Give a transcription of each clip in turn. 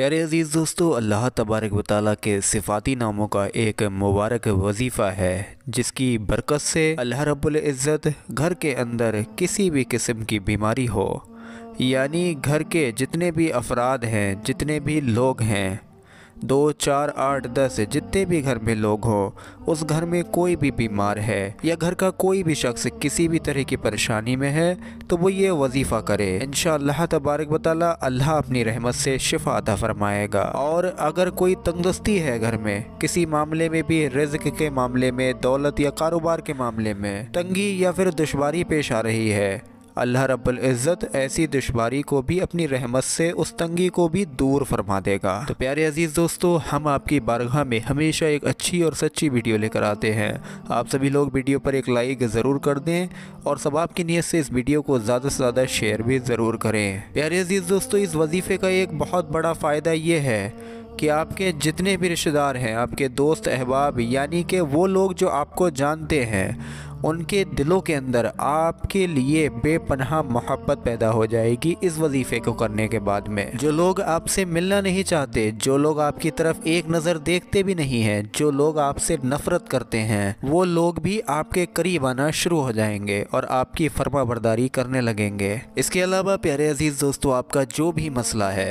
प्यारे अज़ीज़ दोस्तों अल्लाह तबारक वाली के सिफाती नामों का एक मुबारक वजीफ़ा है जिसकी बरकत से अल्लाह रब्बुल इज़्ज़त घर के अंदर किसी भी किस्म की बीमारी हो यानी घर के जितने भी अफराद हैं जितने भी लोग हैं दो चार आठ दस जितने भी घर में लोग हों उस घर में कोई भी बीमार है या घर का कोई भी शख्स किसी भी तरह की परेशानी में है तो वो ये वजीफ़ा करे इन तबारक बताला अल्लाह अपनी रहमत से शिफा अदा फरमाएगा और अगर कोई तंदुस्ती है घर में किसी मामले में भी रिज्क के मामले में दौलत या कारोबार के मामले में तंगी या फिर दुशारी पेश आ रही है अल्लाह रब्बुल इज़्ज़त ऐसी दुशारी को भी अपनी रहमत से उस तंगी को भी दूर फरमा देगा तो प्यारे अजीज़ दोस्तों हम आपकी बारगाह में हमेशा एक अच्छी और सच्ची वीडियो लेकर आते हैं आप सभी लोग वीडियो पर एक लाइक ज़रूर कर दें और सब आपकी नीयत से इस वीडियो को ज़्यादा से ज़्यादा शेयर भी ज़रूर करें प्यारे अजीज़ दोस्तों इस वजीफ़े का एक बहुत बड़ा फ़ायदा ये है कि आपके जितने भी रिश्तेदार हैं आपके दोस्त अहबाब यानी कि वो लोग जो आपको जानते हैं उनके दिलों के अंदर आपके लिए बेपनाह मोहब्बत पैदा हो जाएगी इस वजीफे को करने के बाद में जो लोग आपसे मिलना नहीं चाहते जो लोग आपकी तरफ एक नज़र देखते भी नहीं है जो लोग आपसे नफरत करते हैं वो लोग भी आपके करीब आना शुरू हो जाएंगे और आपकी फर्मा करने लगेंगे इसके अलावा प्यारे अजीज़ दोस्तों आपका जो भी मसला है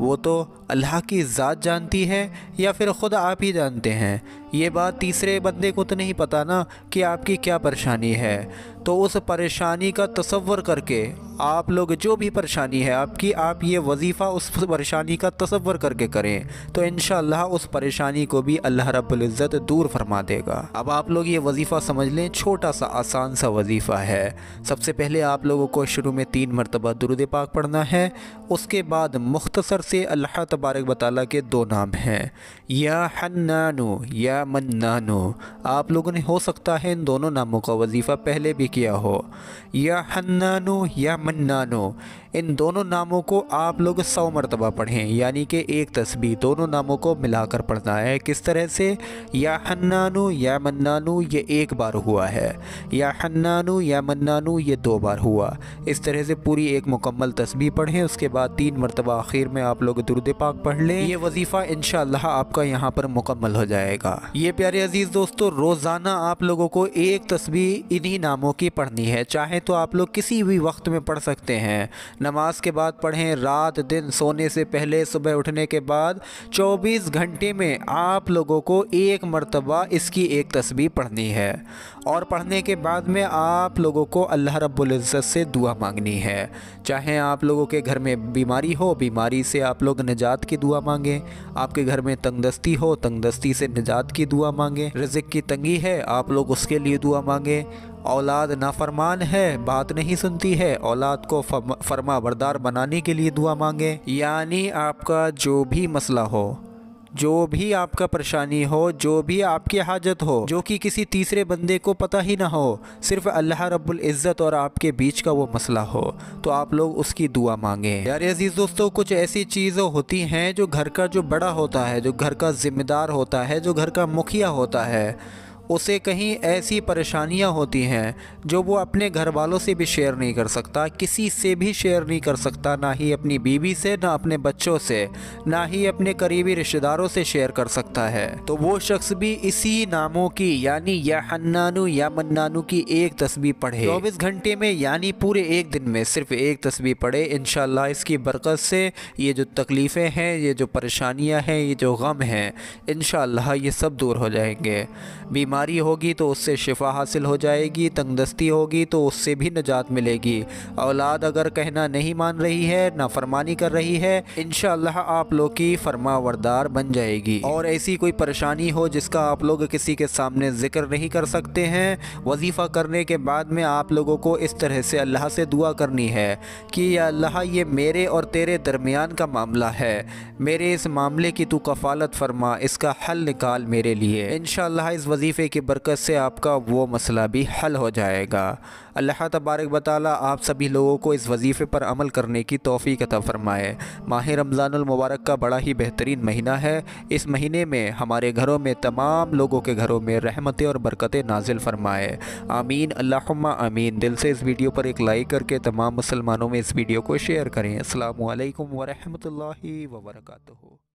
वो तो अल्लाह की ज़ात जानती है या फिर ख़ुद आप ही जानते हैं ये बात तीसरे बंदे को तो नहीं पता ना कि आपकी क्या परेशानी है तो उस परेशानी का तस्वर करके आप लोग जो भी परेशानी है आपकी आप ये वजीफ़ा उस परेशानी का तस्वर करके करें तो इन उस परेशानी को भी अल्लाह रब्ज़त दूर फरमा देगा अब आप लोग ये वजीफ़ा समझ लें छोटा सा आसान सा वजीफ़ा है सबसे पहले आप लोगों को शुरू में तीन मरतबा दुरुद पाक पढ़ना है उसके बाद मुख्तसर से अल्लाह तबारक बताला के दो नाम हैं या हन्नानो या मन्नानो आप लोगों ने हो सकता है इन दोनों नामों का वजीफ़ा पहले भी किया हो या हन्नानो या मन्नानो इन दोनों नामों को आप लोग सौ मरतबा पढ़ें यानी कि एक तस्बी दोनों नामों को मिलाकर पढ़ना है किस तरह से या हन्नानु या मन्नानु ये एक बार हुआ है या हन्नानु या मन्नानु ये दो बार हुआ इस तरह से पूरी एक मुकम्मल तस्बी पढ़ें उसके बाद तीन मरतबा आखिर में आप लोग दुरुद पाक पढ़ लें ये वजीफ़ा इन आपका यहाँ पर मुकम्मल हो जाएगा ये प्यारे अजीज़ दोस्तों रोज़ाना आप लोगों को एक तस्बी इन्हीं नामों की पढ़नी है चाहे तो आप लोग किसी भी वक्त में पढ़ सकते हैं नमाज के बाद पढ़ें रात दिन सोने से पहले सुबह उठने के बाद 24 घंटे में आप लोगों को एक मरतबा इसकी एक तस्वीर पढ़नी है और पढ़ने के बाद में आप लोगों को अल्लाह रब्ज़त से दुआ मांगनी है चाहे आप लोगों के घर में बीमारी हो बीमारी से आप लोग निजात की दुआ मांगें आपके घर में तंगदस्ती हो तंगदस्ती से निजात की दुआ मांगें रिजिक की तंगी है आप लोग उसके लिए दुआ मांगें औलाद नाफरमान है बात नहीं सुनती है औलाद को फरमा बरदार बनाने के लिए दुआ मांगे यानी आपका जो भी मसला हो जो भी आपका परेशानी हो जो भी आपकी हाजत हो जो कि किसी तीसरे बंदे को पता ही ना हो सिर्फ अल्लाह रब्बुल इज़्ज़त और आपके बीच का वो मसला हो तो आप लोग उसकी दुआ मांगें यार अजीज़ दोस्तों कुछ ऐसी चीज़ें होती हैं जो घर का जो बड़ा होता है जो घर का जिम्मेदार होता है जो घर का मुखिया होता है उसे कहीं ऐसी परेशानियां होती हैं जो वो अपने घर वालों से भी शेयर नहीं कर सकता किसी से भी शेयर नहीं कर सकता ना ही अपनी बीवी से ना अपने बच्चों से ना ही अपने करीबी रिश्तेदारों से शेयर कर सकता है तो वो शख्स भी इसी नामों की यानी या हन्नानु या मन्नानु की एक तस्वीर पढ़े चौबीस घंटे में यानी पूरे एक दिन में सिर्फ एक तस्वीर पढ़े इन इसकी बरकत से ये जो तकलीफ़ें हैं ये जो परेशानियाँ हैं ये जो गम हैं इन ये सब दूर हो जाएंगे बीमार बीमारी होगी तो उससे शिफा हासिल हो जाएगी तंगदस्ती होगी तो उससे भी निजात मिलेगी औलाद अगर कहना नहीं मान रही है नाफरमानी कर रही है इन आप लोग की फरमावरदार बन जाएगी और ऐसी कोई परेशानी हो जिसका आप लोग किसी के सामने ज़िक्र नहीं कर सकते हैं वजीफ़ा करने के बाद में आप लोगों को इस तरह से अल्लाह से दुआ करनी है कि यह अल्लाह ये मेरे और तेरे दरमियान का मामला है मेरे इस मामले की तू कफ़ालत फरमा इसका हल निकाल मेरे लिए इन इस वजीफ़े की बरकत से आपका वो मसला भी हल हो जाएगा अल्लाह तबारक बताली आप सभी लोगों को इस वजीफ़े पर अमल करने की तोफ़ी कथा फ़रमाए माह रमज़ानमबारक का बड़ा ही बेहतरीन महीना है इस महीने में हमारे घरों में तमाम लोगों के घरों में रहमतें और बरकतें नाजिल फ़रमाए आमीन अल्लाहुम्मा आमीन दिल से इस वीडियो पर एक लाइक करके तमाम मुसलमानों में इस वीडियो को शेयर करें असल वरहमल वर्का